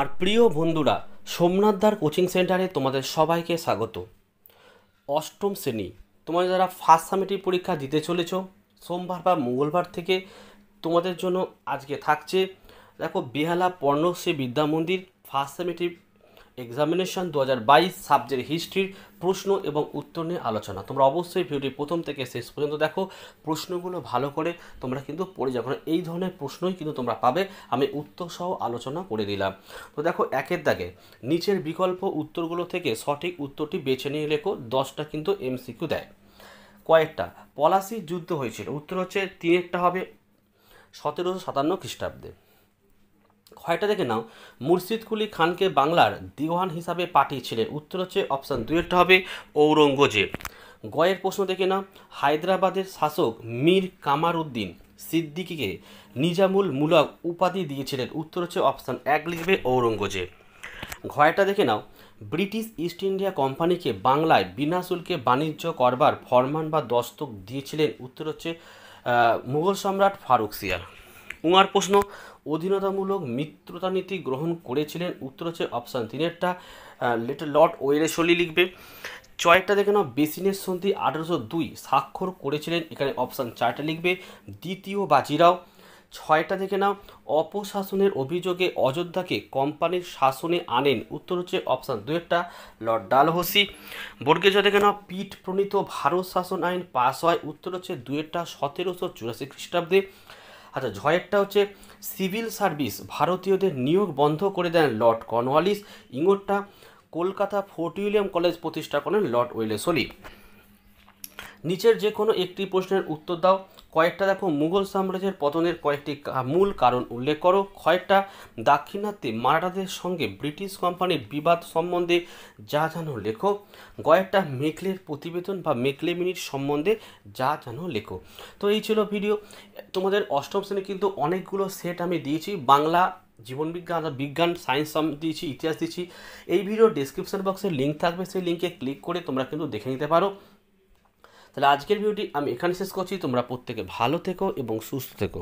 আর প্রিয় বন্ধুরা সোমনাথদার কোচিং সেন্টারে তোমাদের সবাইকে স্বাগত অষ্টম শ্রেণী তোমরা যারা ফার্স্ট সামিটির পরীক্ষা দিতে চলেছ সোমবার বা মঙ্গলবার থেকে তোমাদের জন্য আজকে থাকছে দেখো বেহালা পর্ণশ্রী বিদ্যা মন্দির ফার্স্ট সামিটির এক্সামিনেশন দু সাবজেক্ট হিস্ট্রির প্রশ্ন এবং উত্তর নিয়ে আলোচনা তোমরা অবশ্যই ভিডিওটি প্রথম থেকে শেষ পর্যন্ত দেখো প্রশ্নগুলো ভালো করে তোমরা কিন্তু পড়ে যাও কারণ এই ধরনের প্রশ্নই কিন্তু তোমরা পাবে আমি উত্তর সহ আলোচনা করে দিলাম তো দেখো একের দাগে নিচের বিকল্প উত্তরগুলো থেকে সঠিক উত্তরটি বেছে নিয়ে লেখো দশটা কিন্তু এমসিকিউ দেয় কয়েকটা পলাশি যুদ্ধ হয়েছিল উত্তর হচ্ছে তিনেরটা হবে সতেরোশো সাতান্ন খ্রিস্টাব্দে কয়টা দেখে নাও মুর্শিদ কুলি খানকে বাংলার দিওয়ান হিসাবে পাঠিয়েছিলেন উত্তর হচ্ছে অপশান একটা হবে ঔরঙ্গজেব গয়ের প্রশ্ন দেখে নাও হায়দ্রাবাদের শাসক মীর কামার উদ্দিন সিদ্দিকিকে নিজামুল মূলক উপাধি দিয়েছিলেন উত্তর হচ্ছে অপশান এক লিখবে ঔরঙ্গজেব ঘয়টা দেখে নাও ব্রিটিশ ইস্ট ইন্ডিয়া কোম্পানিকে বাংলায় বিনা শুল্কে বাণিজ্য করবার ফরমান বা দস্তক দিয়েছিলেন উত্তর হচ্ছে মুঘল সম্রাট ফারুক সিয়ার উমার প্রশ্ন অধীনতামূলক মিত্রতা নীতি গ্রহণ করেছিলেন উত্তর হচ্ছে অপশান তিনেরটা লেটার লর্ড ওয়েরেশলি লিখবে ছয়টা দেখে নাও বেসিনের সন্ধি আঠেরোশো দুই স্বাক্ষর করেছিলেন এখানে অপশান চারটা লিখবে দ্বিতীয় বাজিরাও ছয়টা দেখে নাও অপশাসনের অভিযোগে অযোধ্যাকে কোম্পানির শাসনে আনেন উত্তর হচ্ছে অপশান একটা লর্ড ডালহসি বর্গেজ দেখে নাও পিঠ প্রণীত ভারত শাসন আইন পাস হয় উত্তর হচ্ছে একটা সতেরোশো চুরাশি খ্রিস্টাব্দে আচ্ছা একটা হচ্ছে সিভিল সার্ভিস ভারতীয়দের নিয়োগ বন্ধ করে দেন লর্ড কর্নওয়ালিস ইঙ্গরটা কলকাতা ফোর্ট উইলিয়াম কলেজ প্রতিষ্ঠা করেন লর্ড ওয়েলেসলি নিচের যে কোনো একটি প্রশ্নের উত্তর দাও কয়েকটা দেখো মুঘল সাম্রাজ্যের পতনের কয়েকটি মূল কারণ উল্লেখ করো কয়েকটা দাক্ষিণাত্যে মারাঠাদের সঙ্গে ব্রিটিশ কোম্পানির বিবাদ সম্বন্ধে যা জানো লেখো কয়েকটা মেঘলের প্রতিবেদন বা মেঘলে মিনিট সম্বন্ধে যা জানো লেখো তো এই ছিল ভিডিও তোমাদের অষ্টম শ্রেণী কিন্তু অনেকগুলো সেট আমি দিয়েছি বাংলা জীবনবিজ্ঞান আর বিজ্ঞান সায়েন্স দিয়েছি ইতিহাস দিয়েছি এই ভিডিও ডিসক্রিপশান বক্সে লিঙ্ক থাকবে সেই লিঙ্কে ক্লিক করে তোমরা কিন্তু দেখে নিতে পারো তাহলে আজকের ভিডিওটি আমি এখানে শেষ করছি তোমরা প্রত্যেকে ভালো থেকো এবং সুস্থ থেকো